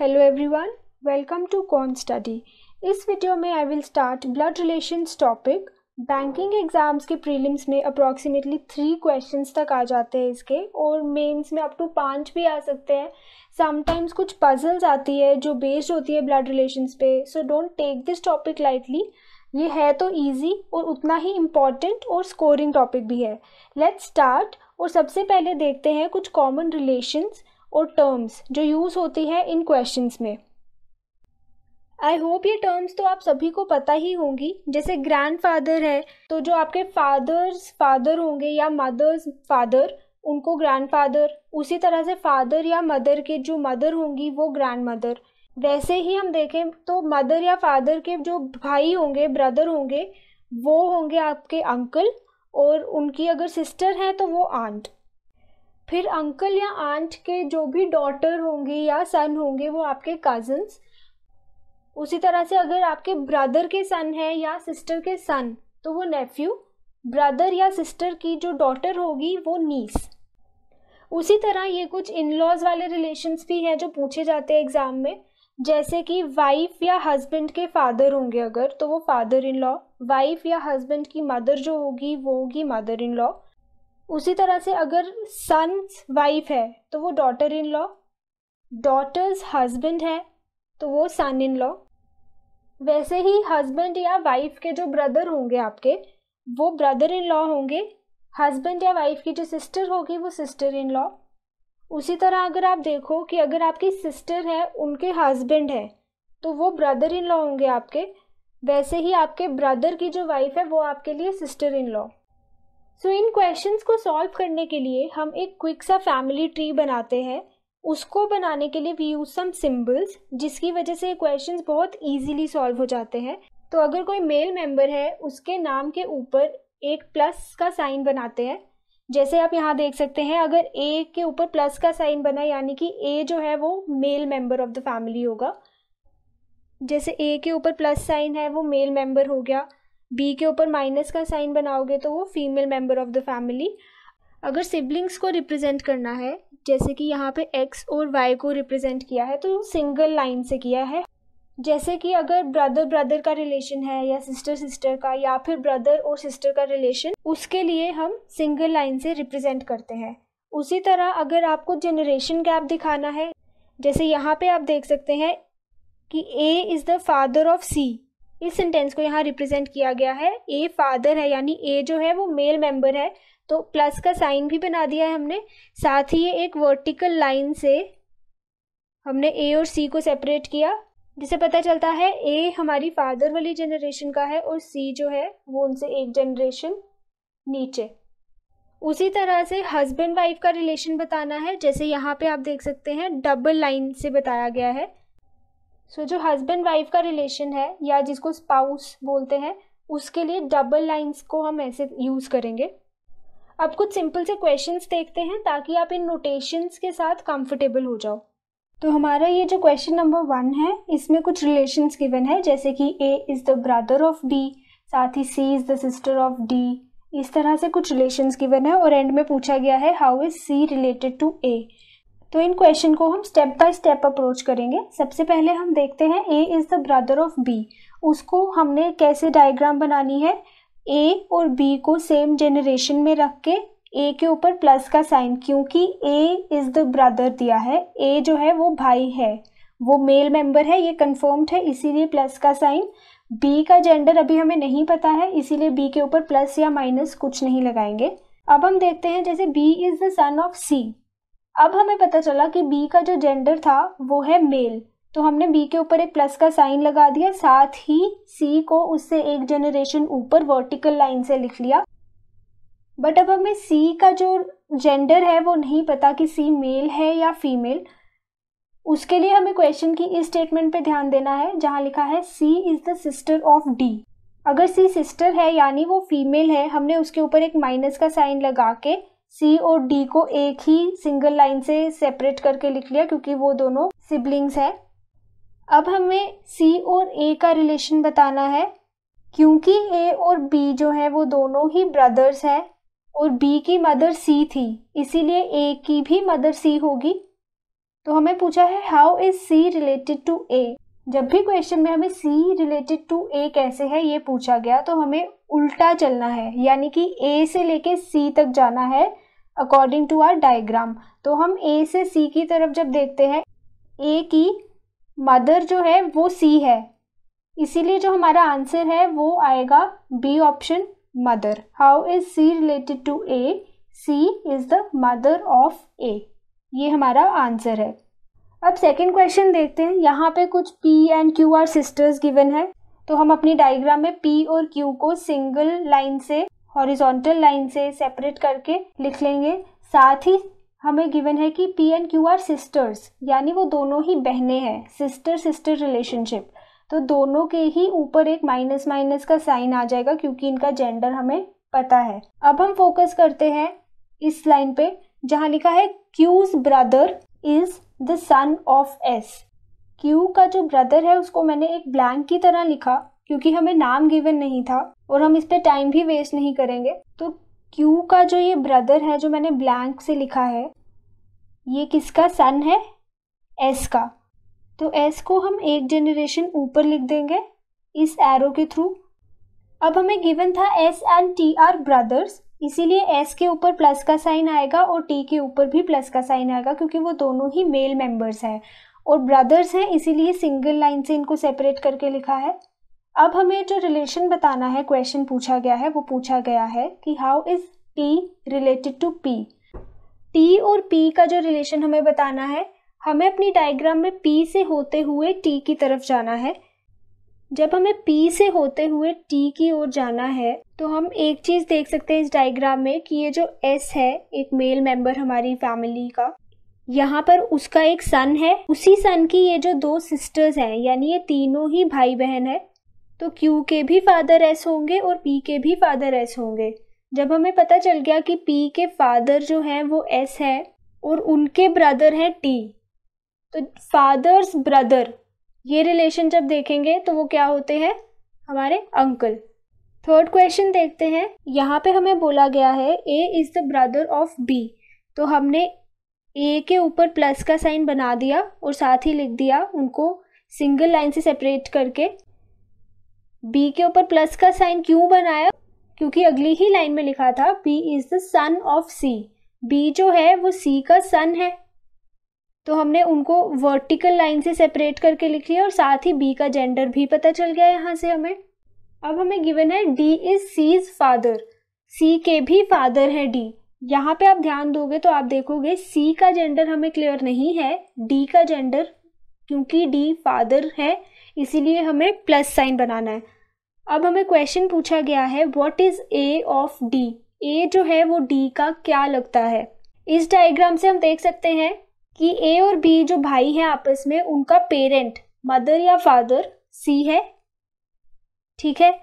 hello everyone welcome to con study इस video में I will start blood relations topic banking exams के prelims में approximately three questions तक आ जाते हैं इसके और मेंस में अप टू पाँच भी आ सकते हैं समटाइम्स कुछ पजल्स आती है जो बेस्ड होती है ब्लड रिलेशंस पे so don't take this topic lightly ये है तो ईजी और उतना ही इम्पॉर्टेंट और स्कोरिंग टॉपिक भी है लेट्स स्टार्ट और सबसे पहले देखते हैं कुछ कॉमन रिलेशंस और टर्म्स जो यूज़ होती हैं इन क्वेश्चन में आई होप ये टर्म्स तो आप सभी को पता ही होंगी जैसे ग्रैंडफादर है तो जो आपके फादर्स फादर होंगे या मदर्स फादर उनको ग्रैंडफादर उसी तरह से फादर या मदर के जो मदर होंगी वो ग्रैंड मदर वैसे ही हम देखें तो मदर या फादर के जो भाई होंगे ब्रदर होंगे वो होंगे आपके अंकल और उनकी अगर सिस्टर हैं तो वो आंट फिर अंकल या आंट के जो भी डॉटर होंगे या सन होंगे वो आपके कज़न्स उसी तरह से अगर आपके ब्रदर के सन है या सिस्टर के सन तो वो नेफ्यू ब्रदर या सिस्टर की जो डॉटर होगी वो नीस उसी तरह ये कुछ इन लॉज वाले रिलेशंस भी हैं जो पूछे जाते हैं एग्ज़ाम में जैसे कि वाइफ या हस्बैंड के फादर होंगे अगर तो वो फादर इन लॉ वाइफ या हस्बैंड की मदर जो होगी वो होगी मदर इन लॉ उसी तरह से अगर सन्स वाइफ है तो वो daughter in law daughter's husband है तो वो सन इन लॉ वैसे ही हस्बैंड या वाइफ के जो ब्रदर होंगे आपके वो ब्रदर इन लॉ होंगे हस्बैंड या वाइफ की जो सिस्टर होगी वो सिस्टर इन लॉ उसी तरह अगर आप देखो कि अगर आपकी सिस्टर है उनके हस्बैंड है तो वो ब्रदर इन लॉ होंगे आपके वैसे ही आपके ब्रदर की जो वाइफ है वो आपके लिए सिस्टर इन लॉ सो इन क्वेश्चंस को सॉल्व करने के लिए हम एक क्विक सा फैमिली ट्री बनाते हैं उसको बनाने के लिए वी यूज सम सिम्बल्स जिसकी वजह से ये क्वेश्चंस बहुत इजीली सॉल्व हो जाते हैं तो अगर कोई मेल मेंबर है उसके नाम के ऊपर एक प्लस का साइन बनाते हैं जैसे आप यहाँ देख सकते हैं अगर ए के ऊपर प्लस का साइन बना यानी कि ए जो है वो male member of the family होगा जैसे ए के ऊपर प्लस साइन है वो मेल मेंबर हो गया बी के ऊपर माइनस का साइन बनाओगे तो वो female member of the family अगर सिबलिंग्स को रिप्रेजेंट करना है जैसे कि यहाँ पे एक्स और वाई को रिप्रेजेंट किया है तो सिंगल लाइन से किया है जैसे कि अगर ब्रदर ब्रदर का रिलेशन है या सिस्टर सिस्टर का या फिर ब्रदर और सिस्टर का रिलेशन उसके लिए हम सिंगल लाइन से रिप्रेजेंट करते हैं उसी तरह अगर आपको जनरेशन गैप दिखाना है जैसे यहाँ पे आप देख सकते हैं कि A is the father of C इस सेंटेंस को यहाँ रिप्रेजेंट किया गया है ए फादर है यानी ए जो है वो मेल मेंबर है तो प्लस का साइन भी बना दिया है हमने साथ ही ये एक वर्टिकल लाइन से हमने ए और सी को सेपरेट किया जिसे पता चलता है ए हमारी फादर वाली जनरेशन का है और सी जो है वो उनसे एक जनरेशन नीचे उसी तरह से हस्बैंड वाइफ का रिलेशन बताना है जैसे यहाँ पे आप देख सकते हैं डबल लाइन से बताया गया है सो so, जो हस्बैंड वाइफ का रिलेशन है या जिसको स्पाउस बोलते हैं उसके लिए डबल लाइंस को हम ऐसे यूज़ करेंगे अब कुछ सिंपल से क्वेश्चंस देखते हैं ताकि आप इन नोटेशंस के साथ कंफर्टेबल हो जाओ तो हमारा ये जो क्वेश्चन नंबर वन है इसमें कुछ रिलेशंस गिवन है जैसे कि A is the brother of B साथ ही C is the sister of D इस तरह से कुछ रिलेशंस गिवन है और एंड में पूछा गया है how is C related to A तो इन क्वेश्चन को हम स्टेप बाय स्टेप अप्रोच करेंगे सबसे पहले हम देखते हैं A is the brother of B उसको हमने कैसे डायग्राम बनानी है ए और बी को सेम जेनरेशन में रख के ए के ऊपर प्लस का साइन क्योंकि ए इज़ द ब्रदर दिया है ए जो है वो भाई है वो मेल मेंबर है ये कन्फर्म्ड है इसीलिए प्लस का साइन बी का जेंडर अभी हमें नहीं पता है इसीलिए बी के ऊपर प्लस या माइनस कुछ नहीं लगाएंगे अब हम देखते हैं जैसे B is the son of C अब हमें पता चला कि बी का जो जेंडर था वो है मेल तो हमने बी के ऊपर एक प्लस का साइन लगा दिया साथ ही सी को उससे एक जनरेशन ऊपर वर्टिकल लाइन से लिख लिया बट अब हमें सी का जो जेंडर है वो नहीं पता कि सी मेल है या फीमेल उसके लिए हमें क्वेश्चन की इस स्टेटमेंट पे ध्यान देना है जहाँ लिखा है C is the sister of D अगर सी सिस्टर है यानी वो फीमेल है हमने उसके ऊपर एक माइनस का साइन लगा के सी और डी को एक ही सिंगल लाइन से सेपरेट करके लिख लिया क्योंकि वो दोनों सिबलिंग्स हैं अब हमें सी और ए का रिलेशन बताना है क्योंकि ए और बी जो है वो दोनों ही ब्रदर्स हैं और बी की मदर सी थी इसीलिए ए की भी मदर सी होगी तो हमें पूछा है how is C related to A जब भी क्वेश्चन में हमें सी रिलेटेड टू ए कैसे है ये पूछा गया तो हमें उल्टा चलना है यानी कि ए से लेके सी तक जाना है अकॉर्डिंग टू आर डायग्राम तो हम ए से सी की तरफ जब देखते हैं ए की मदर जो है वो सी है इसीलिए जो हमारा आंसर है वो आएगा B option mother how is C related to A C is the mother of A ये हमारा आंसर है अब सेकेंड क्वेश्चन देखते हैं यहाँ पे कुछ P and Q are sisters given है तो हम अपनी डायग्राम में पी और क्यू को सिंगल लाइन से हॉरिजॉन्टल लाइन से सेपरेट करके लिख लेंगे साथ ही हमें गिवन है कि P and Q are sisters यानी वो दोनों ही बहनें हैं सिस्टर सिस्टर रिलेशनशिप तो दोनों के ही ऊपर एक माइनस माइनस का साइन आ जाएगा क्योंकि इनका जेंडर हमें पता है अब हम फोकस करते हैं इस लाइन पे जहाँ लिखा है Q's brother is the son of S Q का जो ब्रदर है उसको मैंने एक ब्लैंक की तरह लिखा क्योंकि हमें नाम गिवन नहीं था और हम इस पर टाइम भी वेस्ट नहीं करेंगे तो क्यू का जो ये ब्रदर है जो मैंने ब्लैंक से लिखा है ये किसका सन है एस का तो एस को हम एक जनरेशन ऊपर लिख देंगे इस एरो के थ्रू अब हमें गिवन था S and T are brothers इसीलिए एस के ऊपर प्लस का साइन आएगा और टी के ऊपर भी प्लस का साइन आएगा क्योंकि वो दोनों ही मेल मेंबर्स हैं और ब्रदर्स हैं इसीलिए सिंगल लाइन से इनको सेपरेट करके लिखा है अब हमें जो रिलेशन बताना है क्वेश्चन पूछा गया है वो पूछा गया है कि how is T related to P T और पी का जो रिलेशन हमें बताना है हमें अपनी डायग्राम में पी से होते हुए टी की तरफ जाना है जब हमें पी से होते हुए टी की ओर जाना है तो हम एक चीज़ देख सकते हैं इस डायग्राम में कि ये जो एस है एक मेल मेंबर हमारी फैमिली का यहाँ पर उसका एक सन है उसी सन की ये जो दो सिस्टर्स हैं यानी ये तीनों ही भाई बहन है तो क्यू के भी फादर एस होंगे और पी के भी फादर एस होंगे जब हमें पता चल गया कि पी के फादर जो हैं वो एस है और उनके ब्रदर हैं टी तो फादर्स ब्रदर ये रिलेशन जब देखेंगे तो वो क्या होते हैं हमारे अंकल थर्ड क्वेश्चन देखते हैं यहाँ पे हमें बोला गया है A is the brother of B तो हमने ए के ऊपर प्लस का साइन बना दिया और साथ ही लिख दिया उनको सिंगल लाइन से सेपरेट करके बी के ऊपर प्लस का साइन क्यों बनाया क्योंकि अगली ही लाइन में लिखा था B is the son of C B जो है वो सी का सन है तो हमने उनको वर्टिकल लाइन से सेपरेट करके लिख लिया और साथ ही बी का जेंडर भी पता चल गया यहाँ से हमें अब हमें गिवन है D is C's father C के भी फादर है डी यहाँ पे आप ध्यान दोगे तो आप देखोगे सी का जेंडर हमें क्लियर नहीं है डी का जेंडर क्योंकि डी फादर है इसीलिए हमें प्लस साइन बनाना है अब हमें क्वेश्चन पूछा गया है what is A of D A जो है वो डी का क्या लगता है इस डायग्राम से हम देख सकते हैं कि ए और बी जो भाई हैं आपस में उनका पेरेंट मदर या फादर सी है ठीक है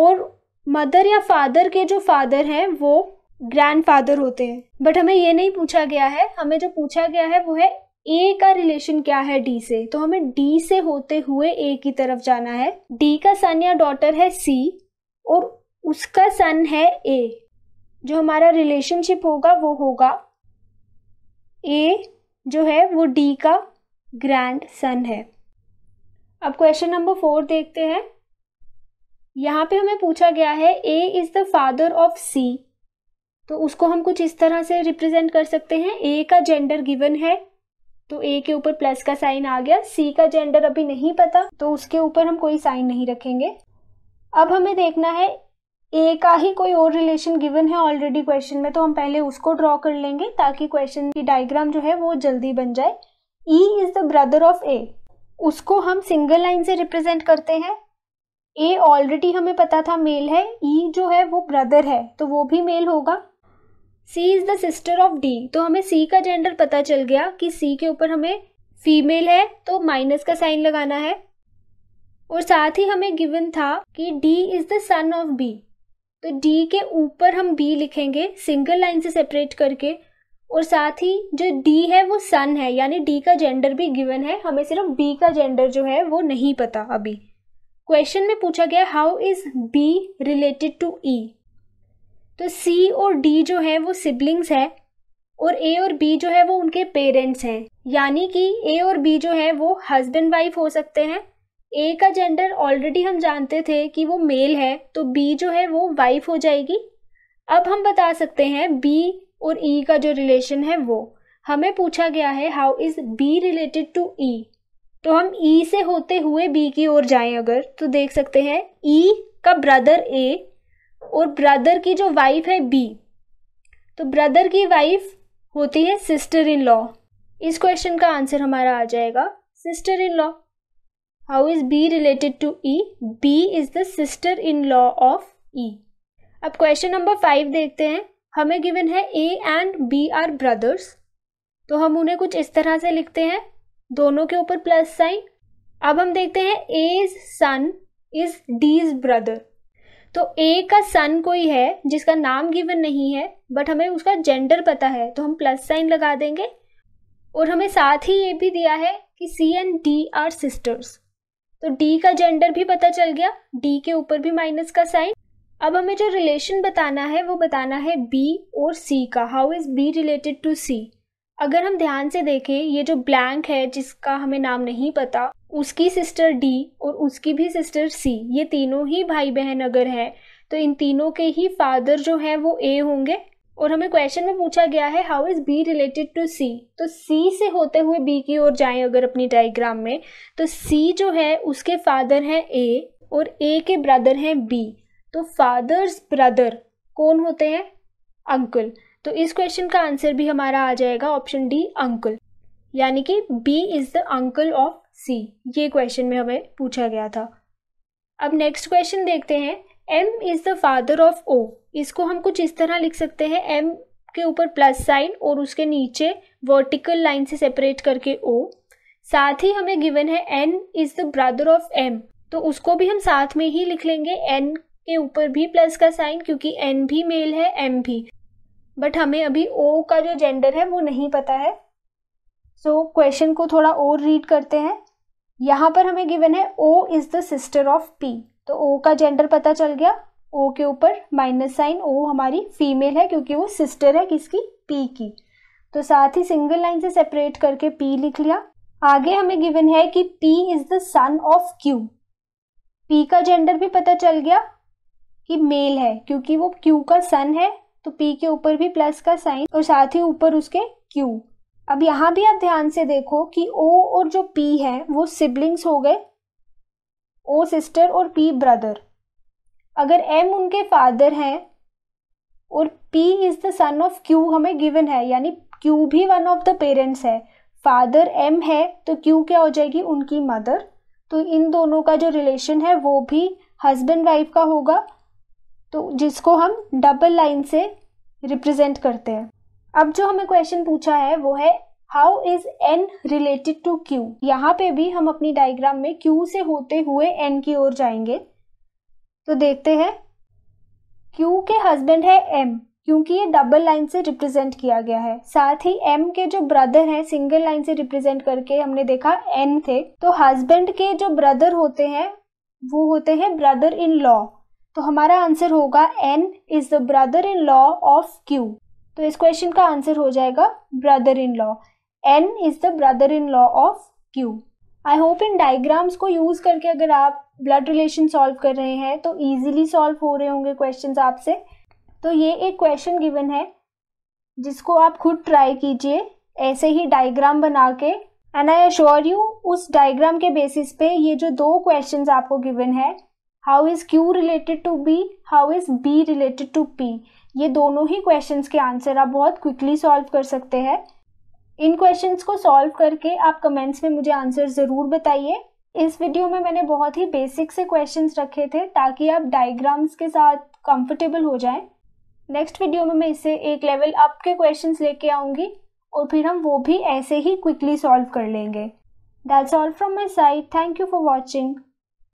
और मदर या फादर के जो फादर हैं वो ग्रैंडफादर होते हैं बट हमें ये नहीं पूछा गया है हमें जो पूछा गया है वो है ए का रिलेशन क्या है डी से तो हमें डी से होते हुए ए की तरफ जाना है डी का सन या डॉटर है सी और उसका सन है ए जो हमारा रिलेशनशिप होगा वो होगा ए जो है वो डी का ग्रैंड सन है अब क्वेश्चन नंबर फोर देखते हैं यहाँ पे हमें पूछा गया है A is the father of C तो उसको हम कुछ इस तरह से रिप्रेजेंट कर सकते हैं ए का जेंडर गिवन है तो ए के ऊपर प्लस का साइन आ गया सी का जेंडर अभी नहीं पता तो उसके ऊपर हम कोई साइन नहीं रखेंगे अब हमें देखना है ए का ही कोई और रिलेशन गिवन है ऑलरेडी क्वेश्चन में तो हम पहले उसको ड्रॉ कर लेंगे ताकि क्वेश्चन की डायग्राम जो है वो जल्दी बन जाए E is the brother of A उसको हम सिंगल लाइन से रिप्रेजेंट करते हैं ए ऑलरेडी हमें पता था मेल है ई e जो है वो ब्रदर है तो वो भी मेल होगा C is the sister of D तो हमें सी का जेंडर पता चल गया कि सी के ऊपर हमें फीमेल है तो माइनस का साइन लगाना है और साथ ही हमें गिवन था कि D is the son of B तो डी के ऊपर हम बी लिखेंगे सिंगल लाइन से सेपरेट करके और साथ ही जो डी है वो सन है यानी डी का जेंडर भी गिवन है हमें सिर्फ बी का जेंडर जो है वो नहीं पता अभी क्वेश्चन में पूछा गया how is B related to E तो सी और डी जो है वो सिबलिंग्स है और ए और बी जो है वो उनके पेरेंट्स हैं यानी कि ए और बी जो है वो हस्बैंड वाइफ हो सकते हैं ए का जेंडर ऑलरेडी हम जानते थे कि वो मेल है तो बी जो है वो वाइफ हो जाएगी अब हम बता सकते हैं बी और ई e का जो रिलेशन है वो हमें पूछा गया है how is B related to E तो हम ई e से होते हुए बी की ओर जाएं अगर तो देख सकते हैं ई e का ब्रदर ए और ब्रदर की जो वाइफ है बी तो ब्रदर की वाइफ होती है सिस्टर इन लॉ इस क्वेश्चन का आंसर हमारा आ जाएगा sister in law how is B related to E B is the sister in law of E अब क्वेश्चन नंबर फाइव देखते हैं हमें गिवन है A and B are brothers तो हम उन्हें कुछ इस तरह से लिखते हैं दोनों के ऊपर प्लस साइन अब हम देखते हैं A is son is D's brother तो ए का सन कोई है जिसका नाम गिवन नहीं है बट हमें उसका जेंडर पता है तो हम प्लस साइन लगा देंगे और हमें साथ ही ये भी दिया है कि C and D are sisters तो डी का जेंडर भी पता चल गया डी के ऊपर भी माइनस का साइन अब हमें जो रिलेशन बताना है वो बताना है बी और सी का how is B related to C अगर हम ध्यान से देखें ये जो ब्लैंक है जिसका हमें नाम नहीं पता उसकी सिस्टर डी और उसकी भी सिस्टर सी ये तीनों ही भाई बहन अगर हैं तो इन तीनों के ही फादर जो हैं वो ए होंगे और हमें क्वेश्चन में पूछा गया है how is B related to C तो सी से होते हुए बी की ओर जाएं अगर अपनी डायग्राम में तो सी जो है उसके फादर हैं ए और ए के ब्रदर हैं बी तो फादर्स ब्रदर कौन होते हैं अंकल तो इस क्वेश्चन का आंसर भी हमारा आ जाएगा ऑप्शन डी अंकल यानी कि B is the uncle of C ये क्वेश्चन में हमें पूछा गया था अब नेक्स्ट क्वेश्चन देखते हैं M is the father of O इसको हम कुछ इस तरह लिख सकते हैं एम के ऊपर प्लस साइन और उसके नीचे वर्टिकल लाइन से सेपरेट करके ओ साथ ही हमें गिवन है N is the brother of M तो उसको भी हम साथ में ही लिख लेंगे एन के ऊपर भी प्लस का साइन क्योंकि एन भी मेल है एम भी बट हमें अभी ओ का जो जेंडर है वो नहीं पता है सो so, क्वेश्चन को थोड़ा और रीड करते हैं यहाँ पर हमें गिवन है O is the sister of P तो ओ का जेंडर पता चल गया ओ के ऊपर माइनस साइन ओ हमारी फीमेल है क्योंकि वो सिस्टर है किसकी पी की तो साथ ही सिंगल लाइन से सेपरेट करके पी लिख लिया आगे हमें गिवन है कि P is the son of Q P का जेंडर भी पता चल गया कि मेल है क्योंकि वो क्यू का सन है तो पी के ऊपर भी प्लस का साइन और साथ ही ऊपर उसके क्यू अब यहाँ भी आप ध्यान से देखो कि ओ और जो पी है वो सिबलिंग्स हो गए ओ सिस्टर और पी ब्रदर अगर एम उनके फादर हैं और P is the son of Q हमें गिवन है यानी क्यू भी वन ऑफ द पेरेंट्स है फादर एम है तो क्यू क्या हो जाएगी उनकी मदर तो इन दोनों का जो रिलेशन है वो भी हस्बैंड वाइफ का होगा तो जिसको हम डबल लाइन से रिप्रेजेंट करते हैं अब जो हमें क्वेश्चन पूछा है वो है how is N related to Q यहाँ पे भी हम अपनी डायग्राम में क्यू से होते हुए एन की ओर जाएंगे तो देखते हैं क्यू के हस्बैंड है एम क्योंकि ये डबल लाइन से रिप्रेजेंट किया गया है साथ ही एम के जो ब्रदर हैं सिंगल लाइन से रिप्रेजेंट करके हमने देखा एन थे तो हस्बैंड के जो ब्रदर होते हैं वो होते हैं ब्रदर इन लॉ तो हमारा आंसर होगा N is the brother in law of Q तो इस क्वेश्चन का आंसर हो जाएगा brother in law N is the brother in law of Q I hope इन डायग्राम्स को यूज करके अगर आप ब्लड रिलेशन सॉल्व कर रहे हैं तो ईजिली सॉल्व हो रहे होंगे क्वेश्चन आपसे तो ये एक क्वेश्चन गिवन है जिसको आप खुद ट्राई कीजिए ऐसे ही डायग्राम बना के एंड आई अश्योर यू उस डायग्राम के बेसिस पे ये जो दो क्वेश्चंस आपको गिवन है how is Q related to B how is B related to P ये दोनों ही क्वेश्चन के आंसर आप बहुत क्विकली सॉल्व कर सकते हैं इन क्वेश्चंस को सॉल्व करके आप कमेंट्स में मुझे आंसर ज़रूर बताइए इस वीडियो में मैंने बहुत ही बेसिक से क्वेश्चंस रखे थे ताकि आप डायग्राम्स के साथ कंफर्टेबल हो जाएं नेक्स्ट वीडियो में मैं इसे एक लेवल अप के क्वेश्चन लेके आऊँगी और फिर हम वो भी ऐसे ही क्विकली सॉल्व कर लेंगे that's all from my side thank you for watching